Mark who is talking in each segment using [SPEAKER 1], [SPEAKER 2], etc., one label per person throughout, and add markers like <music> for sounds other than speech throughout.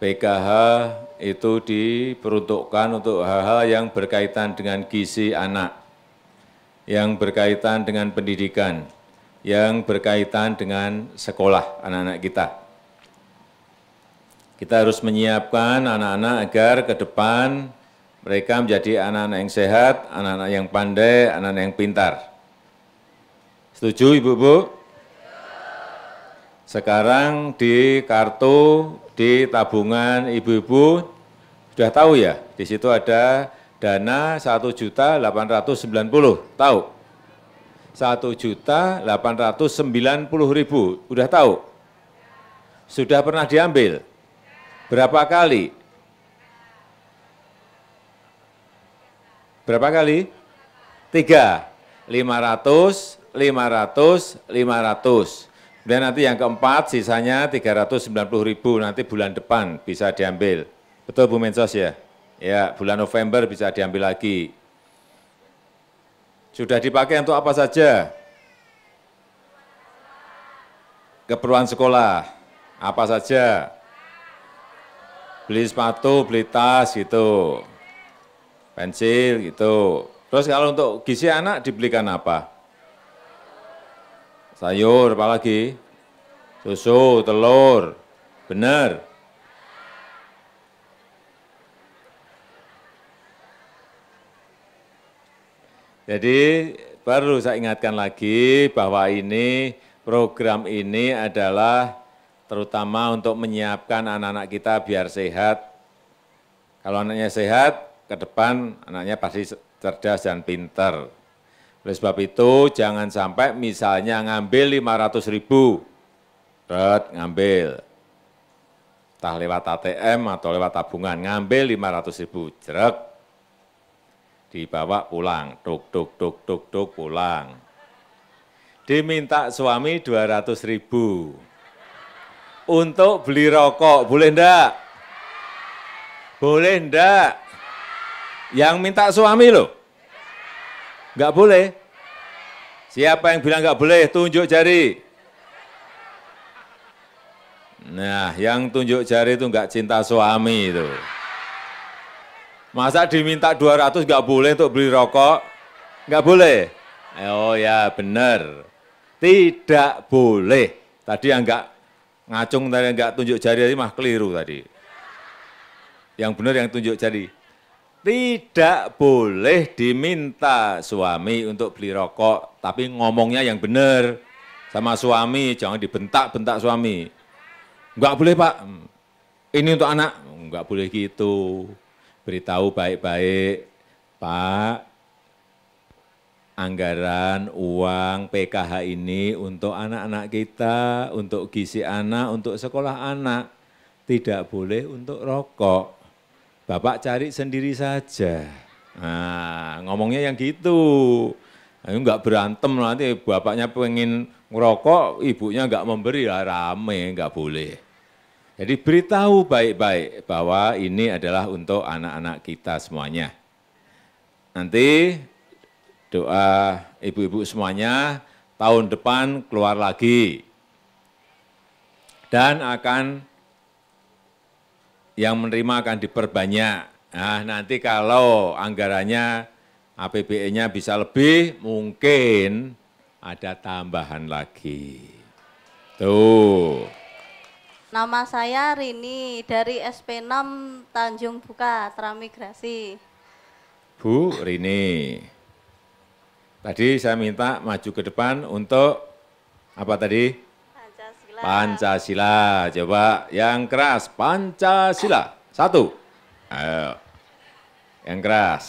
[SPEAKER 1] PKH itu diperuntukkan untuk hal-hal yang berkaitan dengan gizi anak, yang berkaitan dengan pendidikan, yang berkaitan dengan sekolah anak-anak kita. Kita harus menyiapkan anak-anak agar ke depan mereka menjadi anak-anak yang sehat, anak-anak yang pandai, anak-anak yang pintar. Setuju Ibu-Ibu? Sekarang di kartu, di tabungan Ibu-Ibu, sudah tahu ya, di situ ada dana 1.890, tahu? juta ribu. Sudah tahu? Sudah pernah diambil? Berapa kali? Berapa kali? Tiga. 500, 500, 500. Kemudian nanti yang keempat sisanya 390 ribu nanti bulan depan bisa diambil. Betul Bu Mensos ya? Ya, bulan November bisa diambil lagi. Sudah dipakai untuk apa saja? Keperluan sekolah, apa saja? Beli sepatu, beli tas gitu, pensil gitu. Terus kalau untuk gizi anak dibelikan apa? Sayur, apalagi? Susu, telur, benar. Jadi perlu saya ingatkan lagi bahwa ini program ini adalah terutama untuk menyiapkan anak-anak kita biar sehat. Kalau anaknya sehat, ke depan anaknya pasti cerdas dan pinter. Oleh sebab itu, jangan sampai misalnya ngambil 500 ribu, Red, ngambil, entah lewat ATM atau lewat tabungan, ngambil 500 ribu, jerek, dibawa pulang, tuk tuk tuk tuk tuk pulang. Diminta suami 200 ribu untuk beli rokok, boleh ndak? Boleh ndak? Yang minta suami loh, nggak boleh. Siapa yang bilang nggak boleh, tunjuk jari. Nah, yang tunjuk jari itu nggak cinta suami itu. Masa diminta 200 nggak boleh untuk beli rokok? Nggak boleh? Eh, oh ya benar. Tidak boleh. Tadi yang nggak ngacung, tadi yang nggak tunjuk jari tadi mah keliru tadi. Yang benar yang tunjuk jari. Tidak boleh diminta suami untuk beli rokok, tapi ngomongnya yang benar sama suami, jangan dibentak-bentak suami. Enggak boleh pak, hmm. ini untuk anak, enggak boleh gitu beritahu baik-baik, Pak, anggaran, uang, PKH ini untuk anak-anak kita, untuk gizi anak, untuk sekolah anak, tidak boleh untuk rokok. Bapak cari sendiri saja. Nah, ngomongnya yang gitu. ini enggak berantem nanti bapaknya pengen ngerokok, ibunya enggak memberi, lah rame, enggak boleh. Jadi beritahu baik-baik bahwa ini adalah untuk anak-anak kita semuanya. Nanti doa ibu-ibu semuanya tahun depan keluar lagi. Dan akan yang menerima akan diperbanyak. Nah, nanti kalau anggarannya APBN-nya bisa lebih, mungkin ada tambahan lagi. Tuh.
[SPEAKER 2] Nama saya Rini dari SP6 Tanjung Buka, Transmigrasi.
[SPEAKER 1] Bu Rini, tadi saya minta maju ke depan untuk apa tadi? Pancasila. Pancasila, coba yang keras, Pancasila. Satu, ayo. Yang keras.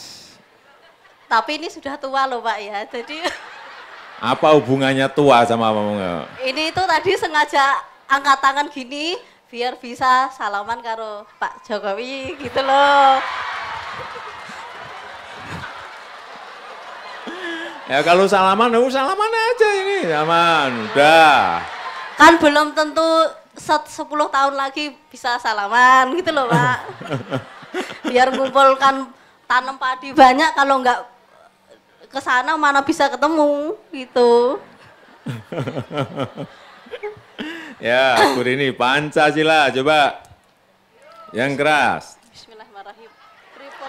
[SPEAKER 2] Tapi ini sudah tua loh Pak ya, jadi...
[SPEAKER 1] Apa hubungannya tua sama apa?
[SPEAKER 2] Ini itu tadi sengaja angkat tangan gini biar bisa salaman karo Pak Jokowi gitu loh.
[SPEAKER 1] Ya kalau salaman, oh salaman aja ini, salaman, udah.
[SPEAKER 2] Kan belum tentu set 10 tahun lagi bisa salaman gitu loh Pak. Biar ngumpulkan tanam padi banyak kalau enggak ke sana mana bisa ketemu gitu.
[SPEAKER 1] Ya, Bu ini Pancasila coba. Yang keras. Bismillahirrahmanirrahim.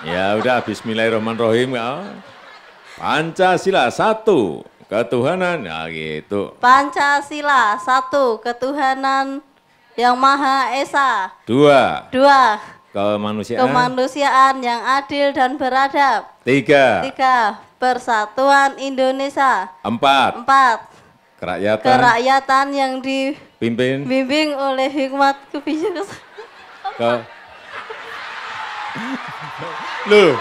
[SPEAKER 1] Ya udah, Bismillahirrahmanirrahim. Ya. Pancasila satu, ketuhanan, ya gitu.
[SPEAKER 2] Pancasila satu, ketuhanan yang Maha Esa.
[SPEAKER 1] Dua. Dua. Kemanusiaan.
[SPEAKER 2] Kemanusiaan yang adil dan beradab.
[SPEAKER 1] Tiga.
[SPEAKER 2] Tiga. Persatuan Indonesia. Empat. Empat kerakyatan, kerakyatan yang
[SPEAKER 1] dipimpin
[SPEAKER 2] bimbing oleh hikmat kebijaksanaan.
[SPEAKER 1] Ke... Loh,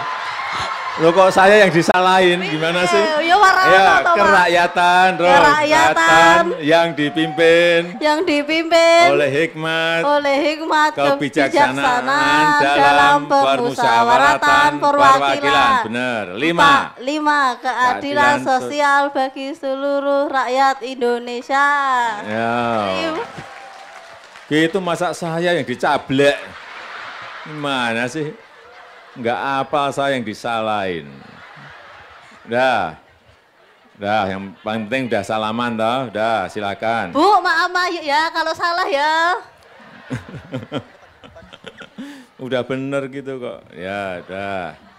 [SPEAKER 1] Lo kok saya yang disalahin gimana sih? Ya, ya kerakyatan, terus kerakyatan yang dipimpin,
[SPEAKER 2] yang dipimpin oleh
[SPEAKER 1] hikmat, oleh
[SPEAKER 2] hikmat kebijaksanaan, kebijaksanaan dalam permusyawaratan perwakilan.
[SPEAKER 1] Benar. Lima.
[SPEAKER 2] Lima keadilan, sosial bagi seluruh rakyat Indonesia.
[SPEAKER 1] Ya. Itu masa saya yang dicablek. Gimana sih? Enggak apa saya yang disalahin. dah, dah, yang paling penting udah salaman toh. dah silakan.
[SPEAKER 2] Bu, maaf maaf ya kalau salah ya.
[SPEAKER 1] <laughs> udah bener gitu kok. Ya, dah.